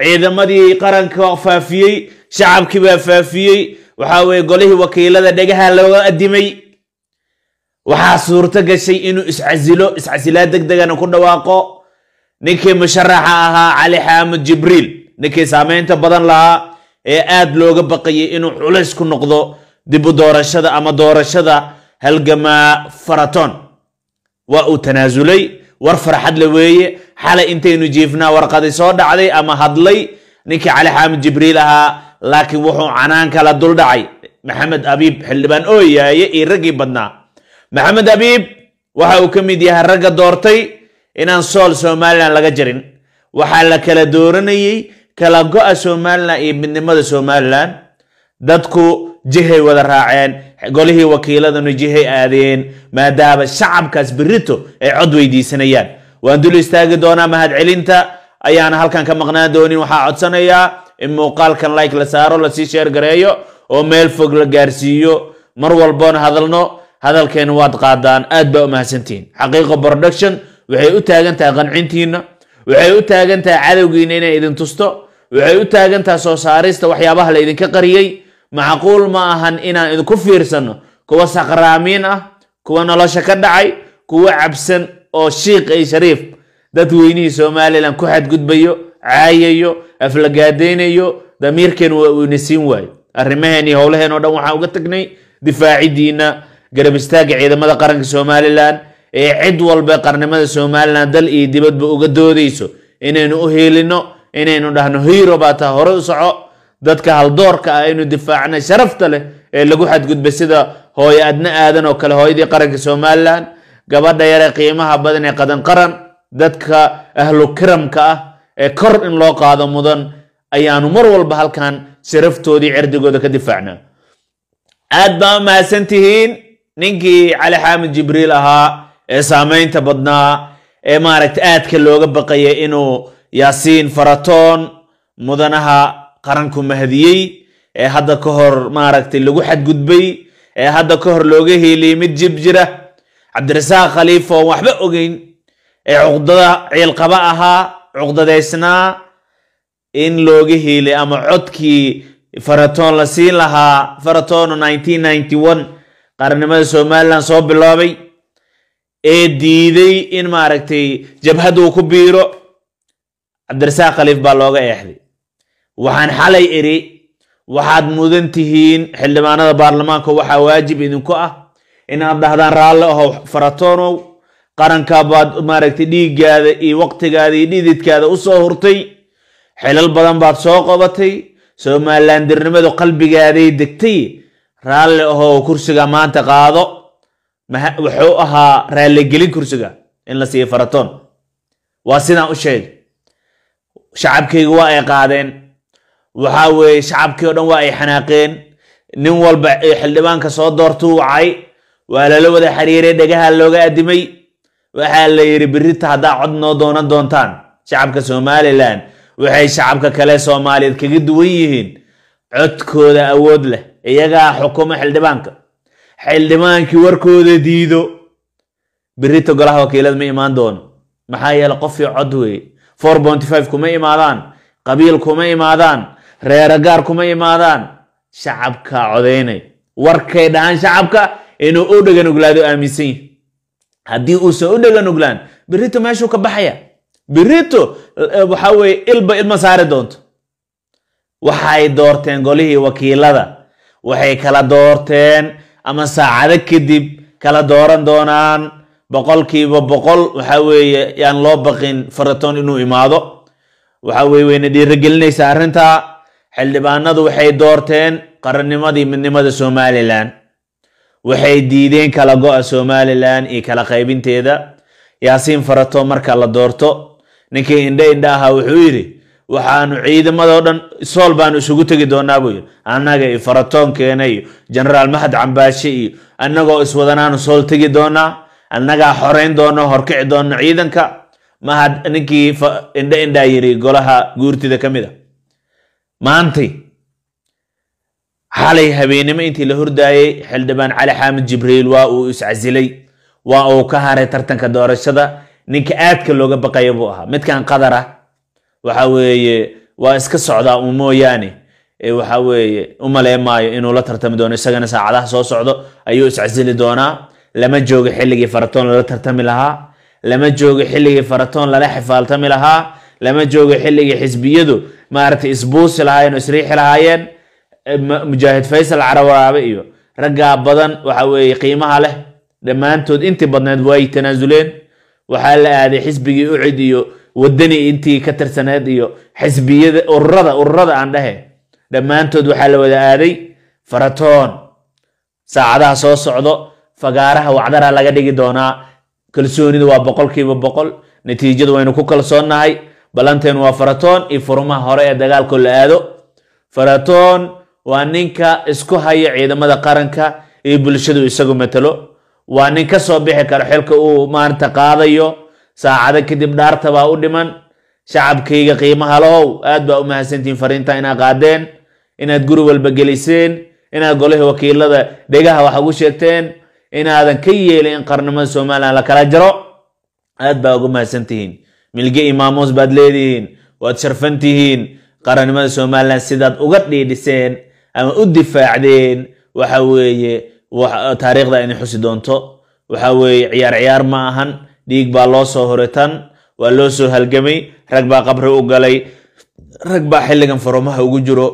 ciidamadii qaranka faafiyey shacabkii baa faafiyey waxaa weye golihii wakiilada dhegaha looga adimay waxaa suurto gashay inuu iscasilo iscasilaa deg degana ku dhawaaqo ninkii musharaxa ahaa cali xaamud jibriil ninkii saameynta badan lahaa ee aad looga baqayay inuu culays ku noqdo dibu doorashada ama doorashada halgamaa faraton waa uu tanaasulay war farxad la weeye xalay intaynu jiifnaa warqadi soo dhacday ama hadlay ninkii cali xaamid jibriil ahaa laakiin wuxuu canaan kala duldhacay maxamed abiib xildhibaan ooyaaye iyo raggii badnaa maxamed abiib waxa uu ka mid yahay ragga doortay inaan sool somalilan laga jirin waxaa la kala dooranayey kala go'a somalilan iyo midnimada somalilan dadku jihay wada raaceen golihii wakiiladanu jihay aadeen maadaama shacabkaas berito ay cod weydiisanayaan waan dul istaagi doonaa mahadcelinta ayaana halkan ka maqnaan doonin waxaa codsanayaa in muuqaalkan like la saaro lasii sheer gareeyo oo meel fog la gaarsiiyo mar walboona hadalno hadalkeena waad qaadaan aad baa u mahadsantihiin xaqiiqo production waxay u taagan tahay qancintiinna waxay u taagan tahay cadowgiina inay idin tusto waxay u taagan tahay soo saarista waxyaabaha la idinka qariyey macquul ma ahan inaan idinku fiirsanno kuwa saqraamiin ah kuwa nolosha ka dhacay kuwa cabsan oo shiiq iyo shariif dad weynihii somalilan ku xadgudbayo caayayo aflagaadaynayo damiirkeen waa uu inasiin waayo arrimaheenii howlaheen oo dhan waxaan uga tagnay difaacidiina garabistaagga ciidamada qaranka somalilan ee cid walba qarnimada somalilan dal iyo dibadba uga doodayso inaynu u hiilino inaynu dhahno hiiro baa taa hore u soco dadka haldoorka ah inuu difaacna sharafta leh ee lagu xadgudbay sida hooyo adna aadan oo kale hooyadii qaranka somalilan gabadha yare qiimaha badan ee qadan qaran dadka ahlu kiramka ah ee kor in loo qaado mudan ayaanu mar walba halkan sharaftoodii cerdigooda ka difaacna aad baa u mahadsantihiin ninkii cali xaamid jibriil ahaa ee saamaynta badnaa ee maaragta aadka looga baqaya inuu yaasiin faratoon mudanaha qaranku mahdiyey ee hadda ka hor maaragtay lagu xadgudbay ee hadda ka hor looga heeliyey mid jib jira cabdirasaaq khaliifa oon waxba ogeyn ee cuqdada ciilqaba ahaa cuqdadaysnaa in looga heeliy ama codkii faratoon la siin lahaa faratono qaranimada somalilan soo biloobay ee diiday in maaragtay jabhaduu ku biiro cabdirasaaq khaliif baa looga eexday waxaan xalay idhi waxaad mudan tihiin xildhibaanada baarlamaanka waxaa waajib idinku ah inaad dhahdaan raalli ahow faratoonow qarankaa baad maaragtay dhiiggaada iyo waqtigaada iyo dhididkaada u soo hurtay xilal badan baad soo qabatay soomalilandirnimadu qalbigaaday degtay raalli ahow kursiga maanta qaado wuxuu ahaa raalligelin kursiga in la siiyo faratoon waa sidaan u sheeg shacabkayga waa ay qaadeen waxaa weeye shacabkii oo dhan waa ay xanaaqeen nin walba xildhibaanka soo doortuu wacay waa lala wada xiriiray dhegaha looga addimay waxaa la yidhi birita haddaa cod noo doonan doontaan shacabka somalilan waxay shacabka kale soomaaliyeed kaga duwan yihiin codkooda awood leh iyagaa xukuma xildhibaanka xildhibaankii warkooda diido birita golaha wakiilada ma imaan doono maxaa yeele qofii cod weeye four ponty five kuma imaadaan qabiil kuma imaadaan reera gaar kuma imaadaan shacabka codaynay warkay dhahaan shacabka inuu u dhaganuglaado aaminsan yihi haddii uusan u dhaganuglaan birito meeshuu ka baxaya berito eh, waxa weye ilba ilma saari doonto waxay doorteen golihii wakiilada waxay kala doorteen ama saacado kadib kala dooran doonaan boqolkiiba boqol waxaa weeye yaan loo baqin faraton inuu imaado waxa weye wayna dhiirogelinaysa arrinta xildhibaanadu waxay doorteen qarannimadii midnimada somalilan waxay diideen kala go-a somalilan iyo kala qaybinteeda yaasiin farato marka la doorto ninkii indhe indha ahaa wuxuu yidhi waxaanu ciidamadoo dhan sool baanu isugu tegi doonaa buu yidhi annaga iyo faratoonkeena iyo jenaraal mahad cambaashe iyo annagoo iswadanaanu sool tegi doonaa annagaa xorayn doono horkici doona ciidanka mahad ninkii indhe indhaa yidhi golaha guurtida ka mid a ah maantay xalay habeenimo intii la hordaayey xildhibaan cali xaamid jibriil waa uu iscasilay waa uu ka haray tartanka doorashada ninka aadka looga baqaya buu ahaa midkan qadar ah waxa weeye waa iska socdaa un mooyaane waxa weeye u malee inuu la tartami doono isagana saacadaha soo socdo ayuu iscasili doonaa lama joogi xilligii faratoon lala tartami lahaa lama joogi xilligii faratoon lala xifaaltami lahaa lama joogi xilligii xisbiyadu maaragtay isbuusi lahaayeen oo isriixi lahaayeen mujaahid faysal carawaabe iyo raggaa badan waxa weeye qiimaha leh dhammaantood intii badneed way tanaasuleen waxaa la aaday xisbigii ucid iyo wadani intii ka tirsaneed iyo xisbiyada ururada ururada aan dhahe dhammaantood waxaa la wada aaday faratoon saacadaha soo socdo fagaaraha wacdara laga dhigi doonaa kalsoonida waa boqolkiiba boqol natiijadu waynu ku kalsoonnahay balanteen waa faratoon iyo furumaha hore ee dagaalkoo la aado faratoon waa ninka isku haya ciidamada qaranka iyo bulshadu isagu matalo waa nin ka soo bixi karo xilka uu maanta qaadayo saacado kadib dhaarta baa u dhiman shacabkayga qiimaha lahow aad baa u mahadsantihiin fariinta inaad qaadeen inaad guri walba geliseen inaad golihii wakiilada dhegaha wax ugu sheegteen inaadan ka yeelin in qarnimada somalilan la kala jaro aad baa ugu mahadsantihiin milge imaamoos baad leedihiin waad sharfan tihiin qaranimada somalilan sidaad uga dhiidhiseen ama u difaacdeen waxa weeye taariikhda ina xusi doonto waxa weeye ciyaar ciyaar ma ahan dhiig baa loo soo horitan waa loo soo halgamay rag baa qabri u galay rag baa xilligan farumaha ugu jiro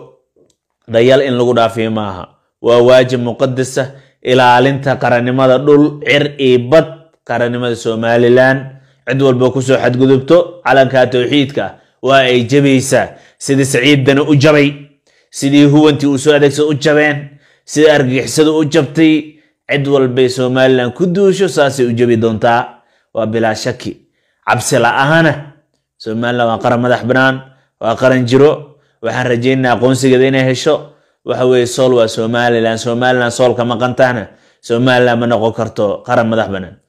dayal in lagu dhaafiyo maaha waa waajib muqadasa ilaalinta qarannimada dhul cir iyo bad qarannimada somalilan cid walba kusoo xadgudubto calanka towxiidka waa ay jabaysaa sidii saciid u jabay sidii huwantii uu soo adeegsada u jabeen sidii argagixisada u jabtay cid walbay somalilan ku duusho saasay u jabi doontaa waa bilaa shaki cabsila'ahana la waa qaran madax banaan waa qaran jiro waxaan rajaynaa aqoonsigeeda inay hesho waxa weeye sool waa somalilan somalilan soolka maqantahna somalilan ma noqon karto qaran madax banaan